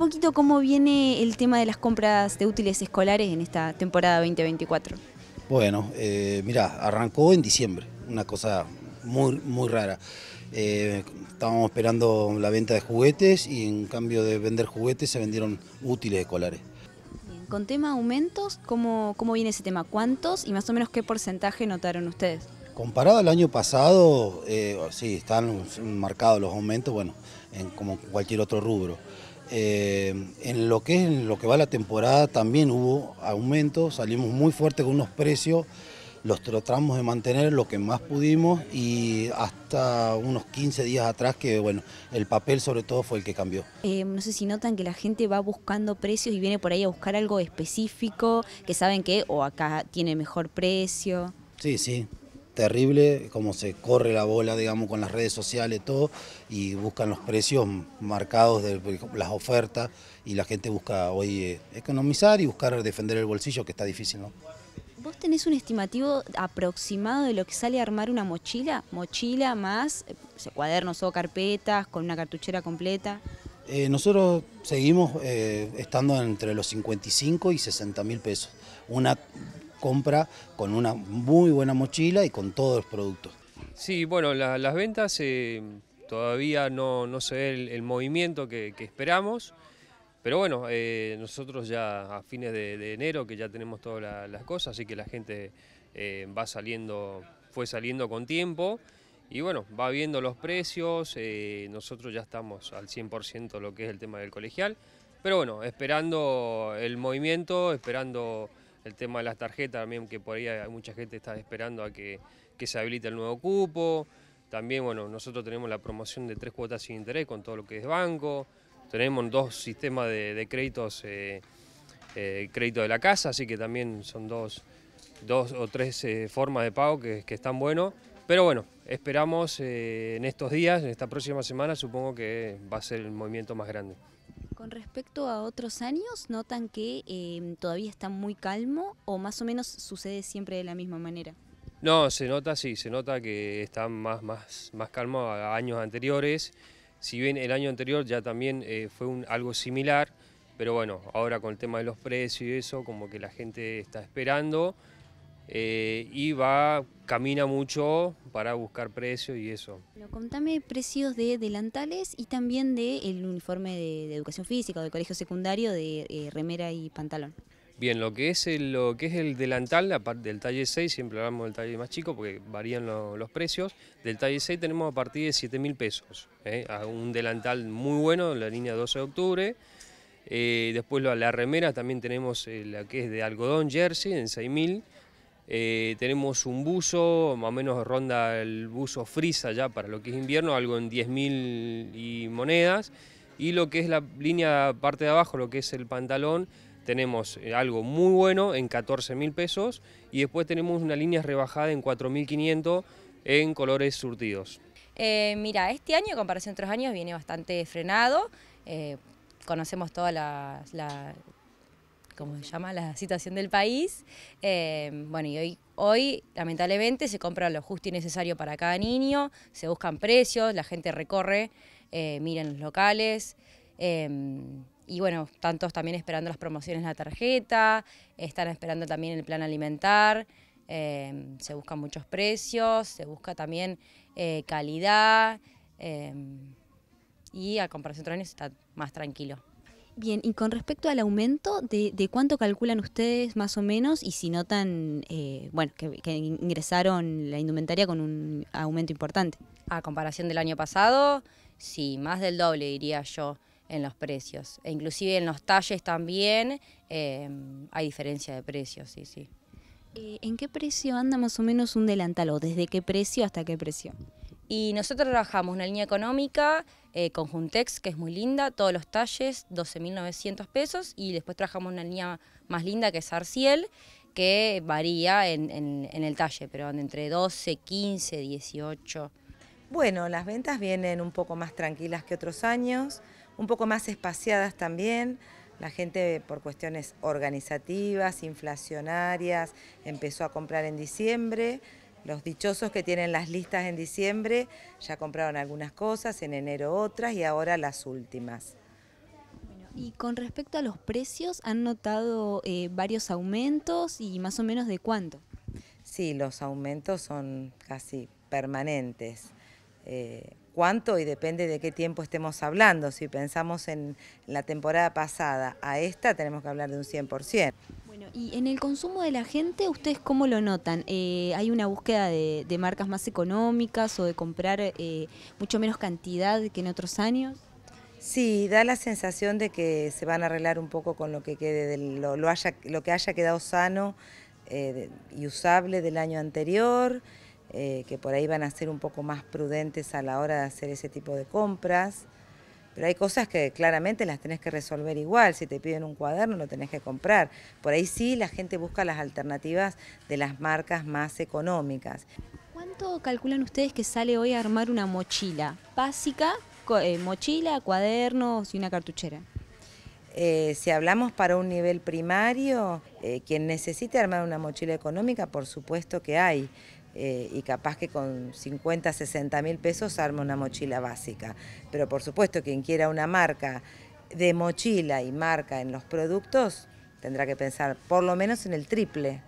poquito cómo viene el tema de las compras de útiles escolares en esta temporada 2024. Bueno, eh, mira, arrancó en diciembre, una cosa muy, muy rara. Eh, estábamos esperando la venta de juguetes y en cambio de vender juguetes se vendieron útiles escolares. con tema aumentos, ¿cómo, viene ese tema? ¿Cuántos y más o menos qué porcentaje notaron ustedes? Comparado al año pasado, eh, sí, están marcados los aumentos, bueno, en, como cualquier otro rubro. Eh, en, lo que, en lo que va la temporada también hubo aumento, salimos muy fuerte con unos precios, los tratamos de mantener lo que más pudimos y hasta unos 15 días atrás que bueno, el papel sobre todo fue el que cambió. Eh, no sé si notan que la gente va buscando precios y viene por ahí a buscar algo específico, que saben que o acá tiene mejor precio. Sí, sí, terrible, como se corre la bola, digamos, con las redes sociales, todo, y buscan los precios marcados de las ofertas y la gente busca hoy eh, economizar y buscar defender el bolsillo, que está difícil, ¿no? ¿Vos tenés un estimativo aproximado de lo que sale a armar una mochila? Mochila más eh, cuadernos o carpetas con una cartuchera completa. Eh, nosotros seguimos estando entre los 55 y 60 mil pesos. Una compra con una muy buena mochila y con todos los productos. Sí, bueno, las ventas eh, todavía no, no, se ve el, movimiento que, esperamos, pero bueno, eh, nosotros ya a fines de, enero que ya tenemos todas las cosas, así que la gente eh, va saliendo, fue saliendo con tiempo y bueno, va viendo los precios, nosotros ya estamos al 100% lo que es el tema del colegial, pero bueno, esperando el movimiento, esperando el tema de las tarjetas también, que por ahí hay mucha gente está esperando a que, se habilite el nuevo cupo. También, bueno, nosotros tenemos la promoción de tres cuotas sin interés con todo lo que es banco. Tenemos dos sistemas de, créditos, eh, eh, crédito de la casa, así que también son dos, o tres eh, formas de pago que, que están buenos. Pero bueno, esperamos en estos días, en esta próxima semana, supongo que va a ser el movimiento más grande. Con respecto a otros años, ¿notan que em, todavía está muy calmo o más o menos sucede siempre de la misma manera? No, se nota, sí, se nota que está más, más, más calmo a años anteriores. Si bien el año anterior ya también eh, fue algo similar, pero bueno, ahora con el tema de los precios y eso, como que la gente está esperando. Eh, y va, camina mucho para buscar precios y eso. contame precios de delantales y también del uniforme de, educación física o del colegio secundario de eh, remera y pantalón. Bien, lo que es el, lo que es el delantal, del talle 6, siempre hablamos del talle más chico porque varían los precios, del talle 6 tenemos a partir de 7 mil pesos, eh, un delantal muy bueno, la línea 12 de octubre, después la, remera también tenemos la que es de algodón jersey en 6 mil, eh, tenemos un buzo, más o menos ronda el buzo frisa ya para lo que es invierno, algo en 10.000 y monedas. Y lo que es la línea parte de abajo, lo que es el pantalón, tenemos eh, algo muy bueno en 14.000 pesos. Y después tenemos una línea rebajada en 4.500 en colores surtidos. Eh, mira, este año, en comparación a otros años, viene bastante frenado. conocemos toda la, la como se llama la situación del país. Eh, bueno, y hoy, hoy, lamentablemente, se compra lo justo y necesario para cada niño, se buscan precios, la gente recorre, eh, mira los locales. Eh, y bueno, tantos también esperando las promociones en la tarjeta, están esperando también el plan alimentar, eh, se buscan muchos precios, se busca también calidad y a comparación de otros años está más tranquilo. Bien, y con respecto al aumento, ¿de, cuánto calculan ustedes más o menos? Y si notan, eh, bueno, que, ingresaron la indumentaria con un aumento importante. A comparación del año pasado, sí, más del doble diría yo en los precios. E inclusive en los talles también eh, hay diferencia de precios, sí, sí. Eh, ¿En qué precio anda más o menos un delantal o desde qué precio hasta qué precio? Y nosotros trabajamos una línea económica eh, con Juntex, que es muy linda, todos los talles, 12.900 pesos, y después trabajamos una línea más linda que es Arciel, que varía en, en el talle, pero entre 12, 15, 18. Bueno, las ventas vienen un poco más tranquilas que otros años, un poco más espaciadas también. La gente por cuestiones organizativas, inflacionarias, empezó a comprar en diciembre. Los dichosos que tienen las listas en diciembre ya compraron algunas cosas, en enero otras y ahora las últimas. Y con respecto a los precios, ¿han notado eh, varios aumentos y más o menos de cuánto? Sí, los aumentos son casi permanentes. Eh, ¿Cuánto? Y depende de qué tiempo estemos hablando. Si pensamos en la temporada pasada a esta, tenemos que hablar de un 100%. Y en el consumo de la gente, ¿ustedes cómo lo notan? Eh, ¿Hay una búsqueda de, marcas más económicas o de comprar eh, mucho menos cantidad que en otros años? Sí, da la sensación de que se van a arreglar un poco con lo que quede, lo, haya, que haya quedado sano eh, y usable del año anterior, eh, que por ahí van a ser un poco más prudentes a la hora de hacer ese tipo de compras. Pero hay cosas que claramente las tenés que resolver igual. Si te piden un cuaderno, lo tenés que comprar. Por ahí sí la gente busca las alternativas de las marcas más económicas. ¿Cuánto calculan ustedes que sale hoy a armar una mochila básica, eh, mochila, cuadernos y una cartuchera? Eh, si hablamos para un nivel primario, eh, quien necesite armar una mochila económica, por supuesto que hay. Eh, y capaz que con 50, 60 mil pesos arma una mochila básica. Pero por supuesto, quien quiera una marca de mochila y marca en los productos tendrá que pensar por lo menos en el triple